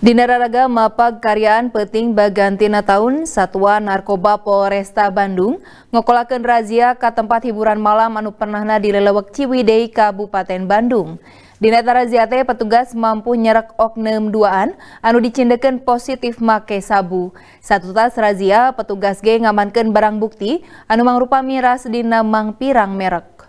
Dinararaga Mapag Karyaan Peting Bagantina Tahun Satuan Narkoba Polresta Bandung ngokolaken razia ke tempat hiburan malam anu pernahna di lelewek Ciwidey Kabupaten Bandung. Di razia teh petugas mampu nyerek oknum duaan anu dicindeken positif make sabu. Satu tas razia petugas geng ngamankeun barang bukti anu mangrupa miras dina mang pirang merek.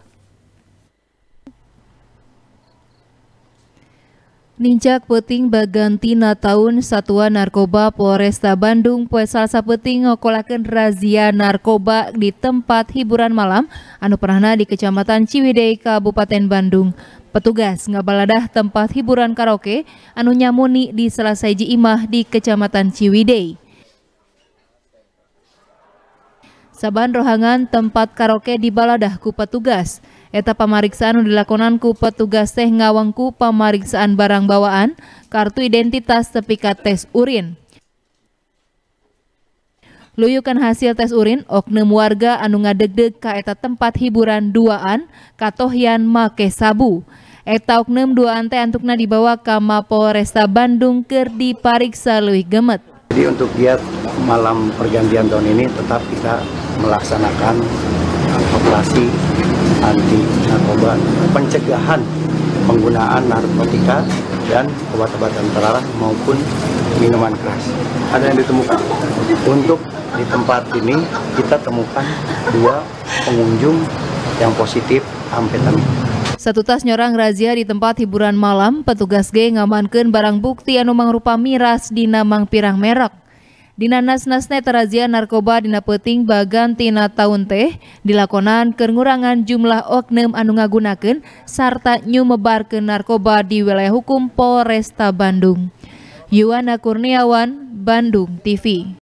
Nincak Peting Bagantina Tahun Satuan Narkoba Polresta Bandung poe salsa Peting ngokolakan razia narkoba di tempat hiburan malam anu pernahna di Kecamatan Ciwidey Kabupaten Bandung. Petugas ngabaladah tempat hiburan karaoke anu nyamuni di Selasai Imah di Kecamatan Ciwidey. Saban rohangan tempat karaoke di baladah ku petugas. Eta pamariksaan dilakonan ku petugas teh ngawangku pemeriksaan barang bawaan, kartu identitas sepika tes urin. Luyukan hasil tes urin, oknum warga anu ngadegdeg ka eta tempat hiburan duaan, katohian make sabu. Eta oknum duaan teh antukna dibawa ka Mapolresta Bandung keur pariksa leuwih gemet. Jadi untuk giat malam pergantian tahun ini tetap kita melaksanakan operasi anti narkoba, pencegahan penggunaan narkotika dan obat-obatan terlarang maupun minuman keras. Ada yang ditemukan. Untuk di tempat ini kita temukan dua pengunjung yang positif amfetamin. Satu tas nyorang razia di tempat hiburan malam, petugas G ngamankan barang bukti anu mangrupa miras di Namang Pirang merek. Dinanas-nasne terazia narkoba dina peting bagan tina taun teh dilakonan kengurangan jumlah oknum anu ngagunakeun sarta nyumebarkeun narkoba di wilayah hukum Polresta Bandung. Yuwana Kurniawan, Bandung TV.